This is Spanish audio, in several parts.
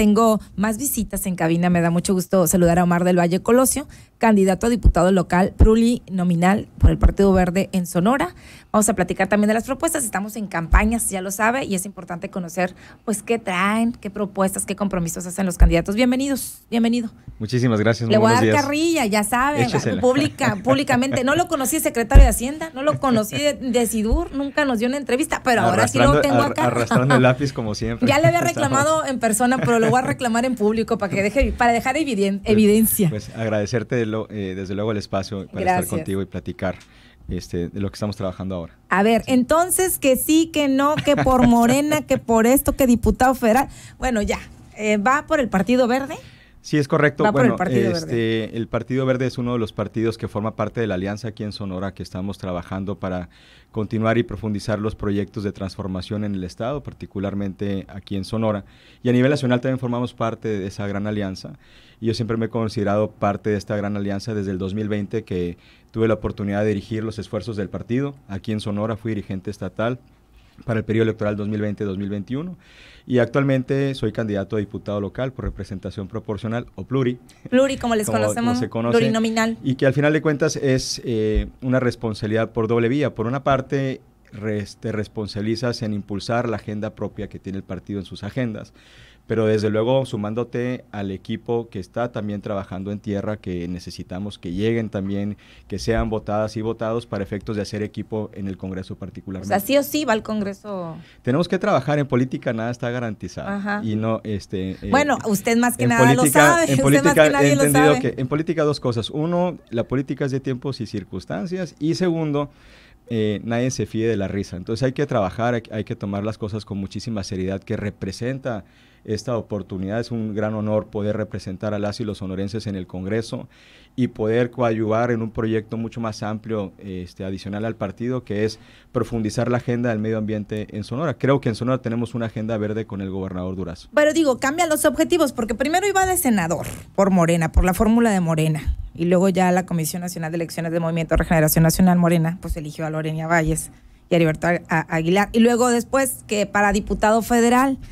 tengo más visitas en cabina. Me da mucho gusto saludar a Omar del Valle Colosio, candidato a diputado local nominal por el Partido Verde en Sonora. Vamos a platicar también de las propuestas. Estamos en campañas, ya lo sabe, y es importante conocer pues qué traen, qué propuestas, qué compromisos hacen los candidatos. Bienvenidos, bienvenido. Muchísimas gracias. Le voy a dar carrilla, ya sabe, pública, públicamente. No lo conocí secretario de Hacienda, no lo conocí de, Sidur, nunca nos dio una entrevista, pero ahora sí lo tengo acá. Arrastrando el lápiz como siempre. Ya le había reclamado en persona, pero lo voy a reclamar en público para que deje, para dejar pues, evidencia. Pues, agradecerte eh, desde luego el espacio para estar contigo y platicar. Este, de lo que estamos trabajando ahora. A ver, entonces que sí, que no, que por Morena, que por esto, que diputado federal. Bueno, ya, eh, ¿va por el Partido Verde? Sí, es correcto. bueno, el Partido este, Verde. El Partido Verde es uno de los partidos que forma parte de la alianza aquí en Sonora, que estamos trabajando para continuar y profundizar los proyectos de transformación en el Estado, particularmente aquí en Sonora. Y a nivel nacional también formamos parte de esa gran alianza. Y yo siempre me he considerado parte de esta gran alianza desde el 2020, que tuve la oportunidad de dirigir los esfuerzos del partido. Aquí en Sonora fui dirigente estatal para el periodo electoral 2020-2021 y actualmente soy candidato a diputado local por representación proporcional o pluri. Pluri, como les conocemos, plurinominal. Y que al final de cuentas es eh, una responsabilidad por doble vía. Por una parte, te responsabilizas en impulsar la agenda propia que tiene el partido en sus agendas pero desde luego sumándote al equipo que está también trabajando en tierra, que necesitamos que lleguen también, que sean votadas y votados para efectos de hacer equipo en el Congreso particularmente. O sea, sí o sí va al Congreso. Tenemos que trabajar en política, nada está garantizado. Y no, este... Eh, bueno, usted más que nada lo sabe. En política, he entendido que en política dos cosas. Uno, la política es de tiempos y circunstancias. Y segundo, eh, nadie se fíe de la risa. Entonces hay que trabajar, hay que tomar las cosas con muchísima seriedad que representa esta oportunidad. Es un gran honor poder representar a las y los sonorenses en el Congreso y poder coayuvar en un proyecto mucho más amplio, este, adicional al partido, que es profundizar la agenda del medio ambiente en Sonora. Creo que en Sonora tenemos una agenda verde con el gobernador Durazo. Pero digo, cambian los objetivos, porque primero iba de senador por Morena, por la fórmula de Morena. Y luego ya la Comisión Nacional de Elecciones de Movimiento Regeneración Nacional Morena, pues eligió a Lorena Valles y Heriberto Aguilar. Y luego después que para diputado federal.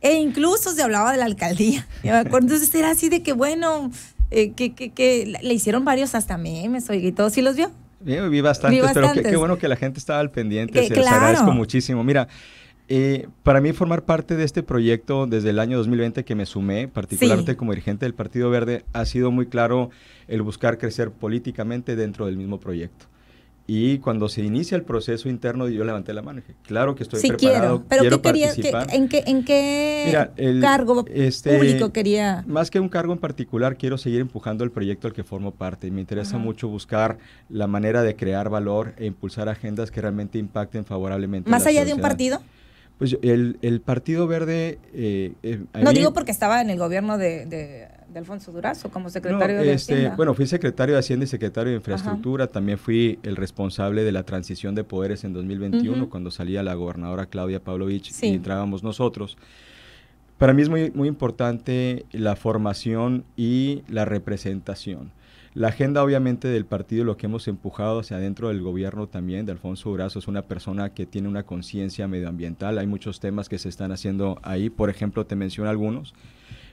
E incluso se hablaba de la alcaldía. acuerdo. Entonces era así de que, bueno, eh, que, le hicieron varios hasta memes, y todos ¿Sí los vio? vi bastantes, pero qué, bueno que la gente estaba al pendiente. se les agradezco muchísimo. Mira, eh, para mí formar parte de este proyecto desde el año 2020 que me sumé, particularmente como dirigente del Partido Verde, ha sido muy claro el buscar crecer políticamente dentro del mismo proyecto. Y cuando se inicia el proceso interno, yo levanté la mano claro que estoy preparado, quiero, pero quería, ¿En qué, cargo este, público quería? Más que un cargo en particular, quiero seguir empujando el proyecto al que formo parte. Me interesa mucho buscar la manera de crear valor e impulsar agendas que realmente impacten favorablemente. ¿Más allá de un partido? Pues el, Partido Verde... Eh, eh, no digo porque estaba en el gobierno de de Alfonso Durazo como secretario de este, Hacienda. Bueno, fui secretario de Hacienda y secretario de Infraestructura. También fui el responsable de la transición de poderes en 2021, cuando salía la gobernadora Claudia Pavlovich y entrábamos nosotros. Para mí es muy, muy importante la formación y la representación. La agenda obviamente del partido, lo que hemos empujado hacia adentro del gobierno también, de Alfonso Durazo, es una persona que tiene una conciencia medioambiental. Hay muchos temas que se están haciendo ahí. Por ejemplo, te menciono algunos.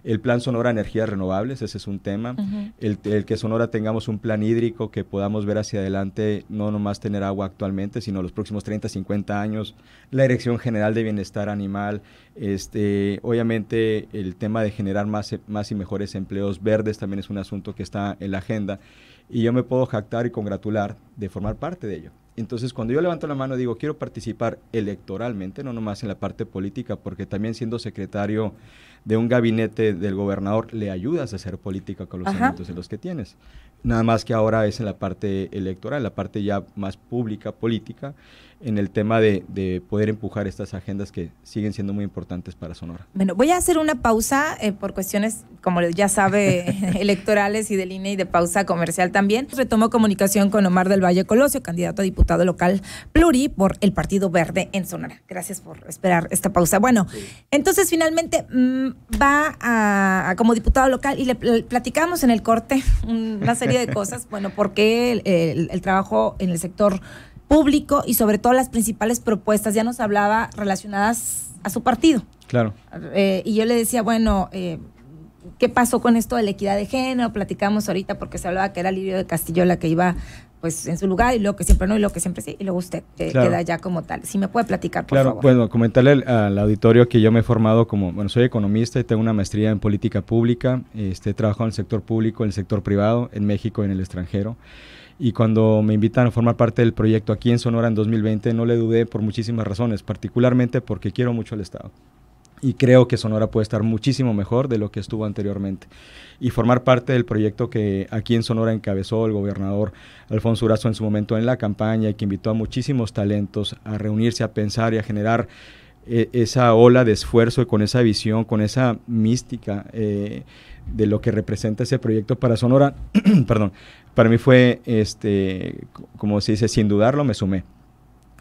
El plan Sonora Energías Renovables, ese es un tema. el, que Sonora tengamos un plan hídrico que podamos ver hacia adelante, no nomás tener agua actualmente, sino los próximos 30, 50 años. La Dirección General de Bienestar Animal. Este, obviamente, el tema de generar más, más y mejores empleos verdes también es un asunto que está en la agenda. Y yo me puedo jactar y congratular de formar parte de ello. Entonces, cuando yo levanto la mano digo, quiero participar electoralmente, no nomás en la parte política, porque también siendo secretario de un gabinete del gobernador, le ayudas a hacer política con los ámbitos en los que tienes. Nada más que ahora es en la parte electoral, la parte ya más pública, política en el tema de, poder empujar estas agendas que siguen siendo muy importantes para Sonora. Bueno, voy a hacer una pausa eh, por cuestiones, como ya sabe, electorales y de línea y de pausa comercial también. Retomo comunicación con Omar del Valle Colosio, candidato a diputado local pluri por el Partido Verde en Sonora. Gracias por esperar esta pausa. Bueno, entonces finalmente mm, va a, como diputado local y le, platicamos en el corte una serie de cosas, bueno, por qué el trabajo en el sector público y sobre todo las principales propuestas. Ya nos hablaba relacionadas a su partido. Claro. Eh, y yo le decía, bueno, eh, ¿qué pasó con esto de la equidad de género? Platicamos ahorita porque se hablaba que era Lirio de Castillo la que iba pues en su lugar y lo que siempre no y lo que siempre sí y luego usted eh, queda ya como tal. Si me puede platicar, por favor. Claro, bueno, comentarle al, auditorio que yo me he formado como, bueno, soy economista y tengo una maestría en política pública, este, trabajo en el sector público, en el sector privado, en México y en el extranjero y cuando me invitan a formar parte del proyecto aquí en Sonora en 2020 no le dudé por muchísimas razones, particularmente porque quiero mucho al Estado y creo que Sonora puede estar muchísimo mejor de lo que estuvo anteriormente. Y formar parte del proyecto que aquí en Sonora encabezó el gobernador Alfonso Urazo en su momento en la campaña y que invitó a muchísimos talentos a reunirse, a pensar y a generar eh, esa ola de esfuerzo y con esa visión, con esa mística eh, de lo que representa ese proyecto para Sonora, perdón, para mí fue, este, como se dice, sin dudarlo, me sumé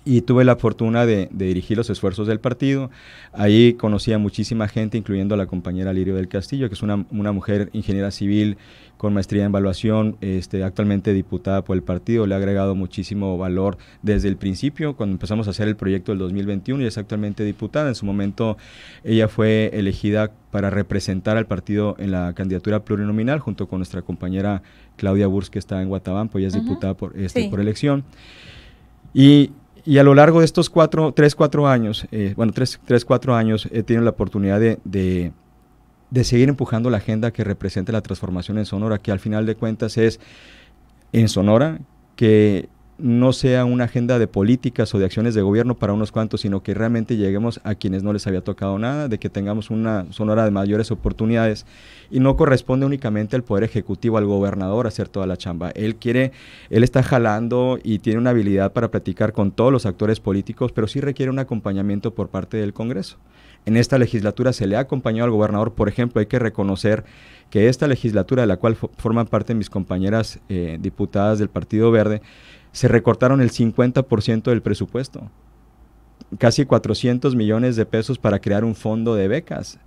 y tuve la fortuna de, dirigir los esfuerzos del partido. Ahí conocí a muchísima gente, incluyendo a la compañera Lirio del Castillo, que es una, mujer ingeniera civil con maestría en evaluación, este, actualmente diputada por el partido, le ha agregado muchísimo valor desde el principio, cuando empezamos a hacer el proyecto del 2021, y es actualmente diputada. En su momento ella fue elegida para representar al partido en la candidatura plurinominal, junto con nuestra compañera Claudia Burs, que está en Guatabampo, ella es diputada por, este, por elección. Y y a lo largo de estos cuatro, tres, cuatro años, eh, bueno, tres, tres, cuatro años, he tenido la oportunidad de, seguir empujando la agenda que representa la transformación en Sonora, que al final de cuentas es en Sonora que no sea una agenda de políticas o de acciones de gobierno para unos cuantos, sino que realmente lleguemos a quienes no les había tocado nada, de que tengamos una sonora de mayores oportunidades. Y no corresponde únicamente al Poder Ejecutivo, al gobernador, hacer toda la chamba. Él quiere, él está jalando y tiene una habilidad para platicar con todos los actores políticos, pero sí requiere un acompañamiento por parte del Congreso. En esta legislatura se le ha acompañado al gobernador, por ejemplo, hay que reconocer que esta legislatura de la cual forman parte mis compañeras eh, diputadas del Partido Verde, se recortaron el 50% del presupuesto, casi 400 millones de pesos para crear un fondo de becas.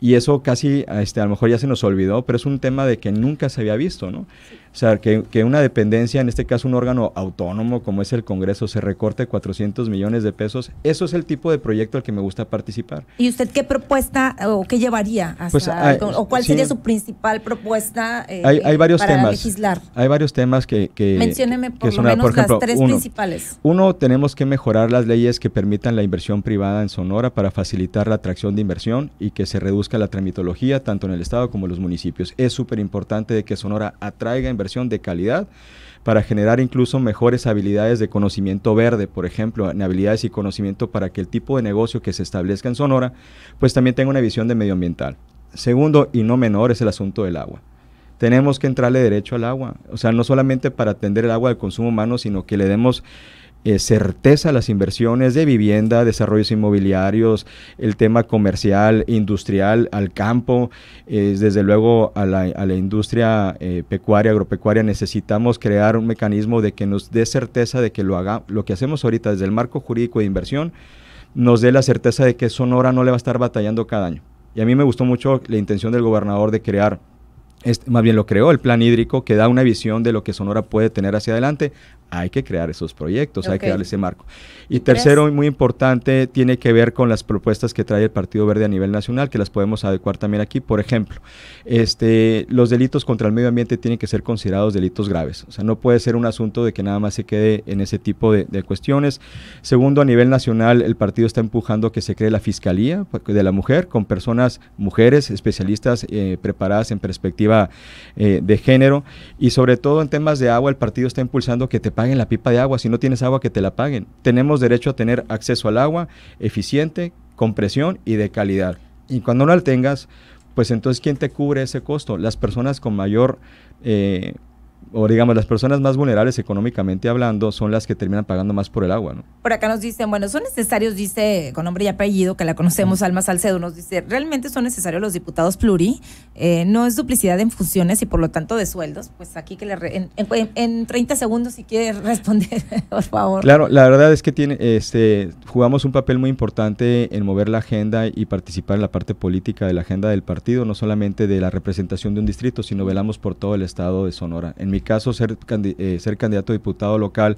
Y eso casi, este, a lo mejor ya se nos olvidó, pero es un tema de que nunca se había visto, ¿no? O sea, que, una dependencia, en este caso un órgano autónomo como es el Congreso, se recorte 400 millones de pesos, eso es el tipo de proyecto al que me gusta participar. ¿Y usted qué propuesta o qué llevaría? Hasta pues, ah, o cuál sería su principal propuesta eh, hay, varios para temas, legislar? Hay varios temas que... que por lo menos las tres principales. Uno, tenemos que mejorar las leyes que permitan la inversión privada en Sonora para facilitar la atracción de inversión y que se reduzca la tramitología tanto en el Estado como en los municipios. Es súper importante de que Sonora atraiga inversión de calidad para generar incluso mejores habilidades de conocimiento verde, por ejemplo, en habilidades y conocimiento para que el tipo de negocio que se establezca en Sonora, pues también tenga una visión de medioambiental. Segundo, y no menor, es el asunto del agua tenemos que entrarle derecho al agua. O sea, no solamente para atender el agua del consumo humano, sino que le demos eh, certeza a las inversiones de vivienda, desarrollos inmobiliarios, el tema comercial, industrial, al campo, desde luego a la, industria eh, pecuaria, agropecuaria, necesitamos crear un mecanismo de que nos dé certeza de que lo, haga, lo que hacemos ahorita desde el marco jurídico de inversión nos dé la certeza de que Sonora no le va a estar batallando cada año. Y a mí me gustó mucho la intención del gobernador de crear este, más bien lo creó, el plan hídrico, que da una visión de lo que Sonora puede tener hacia adelante hay que crear esos proyectos, hay que darle ese marco. Y tercero, y muy importante, tiene que ver con las propuestas que trae el Partido Verde a nivel nacional, que las podemos adecuar también aquí. Por ejemplo, este, los delitos contra el medio ambiente tienen que ser considerados delitos graves. O sea, no puede ser un asunto de que nada más se quede en ese tipo de, cuestiones. Segundo, a nivel nacional, el partido está empujando que se cree la Fiscalía de la Mujer con personas, mujeres, especialistas eh, preparadas en perspectiva eh, de género. Y sobre todo en temas de agua, el partido está impulsando que te paguen la pipa de agua. Si no tienes agua, que te la paguen. Tenemos derecho a tener acceso al agua eficiente, con presión y de calidad. Y cuando no la tengas, pues entonces, ¿quién te cubre ese costo? Las personas con mayor eh, o digamos, las personas más vulnerables económicamente hablando son las que terminan pagando más por el agua, ¿no? Por acá nos dicen, bueno, son necesarios, dice con nombre y apellido, que la conocemos, Alma Salcedo, nos dice, realmente son necesarios los diputados pluri, eh, no es duplicidad en funciones y por lo tanto de sueldos. Pues aquí que le en, 30 segundos si quiere responder, por favor. Claro, la verdad es que tiene, este, jugamos un papel muy importante en mover la agenda y participar en la parte política de la agenda del partido, no solamente de la representación de un distrito, sino velamos por todo el estado de Sonora en mi caso eh, ser, candidato a diputado local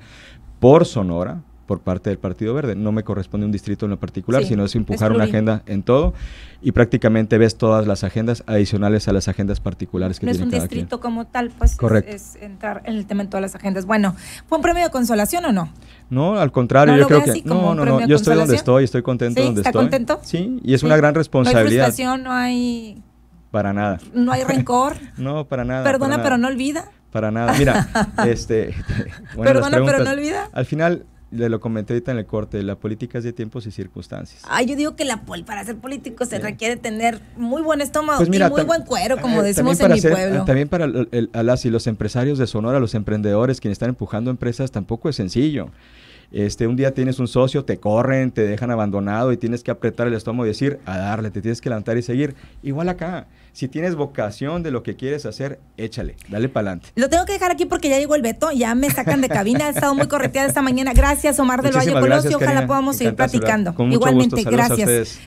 por Sonora, por parte del Partido Verde. No me corresponde un distrito en lo particular, sino es empujar una agenda en todo y prácticamente ves todas las agendas adicionales a las agendas particulares que no tiene es un distrito como tal, pues Es, entrar en el tema en todas las agendas. Bueno, ¿fue un premio de consolación o no? No, al contrario, yo creo que no, no, no, yo estoy donde estoy, estoy contento ¿Sí? donde ¿Está estoy. contento? Sí, y es una gran responsabilidad. No hay no hay para nada. No hay rencor. no, para nada. Perdona, pero no olvida. Para nada. Mira, este. Bueno, Perdona, pero no olvida. Al final, le lo comenté ahorita en el corte, la política es de tiempos y circunstancias. Ah, yo digo que la para ser político se requiere tener muy buen estómago pues y muy buen cuero, como eh, decimos en mi pueblo. También para a las y los empresarios de Sonora, los emprendedores, quienes están empujando empresas, tampoco es sencillo. Este, un día tienes un socio, te corren, te dejan abandonado y tienes que apretar el estómago y decir, a darle, te tienes que levantar y seguir. Igual acá, si tienes vocación de lo que quieres hacer, échale, dale para adelante. Lo tengo que dejar aquí porque ya llegó el veto, ya me sacan de cabina, he estado muy correteada esta mañana. Gracias, Omar del Valle Colosio, ojalá podamos seguir platicando. Igualmente, gracias.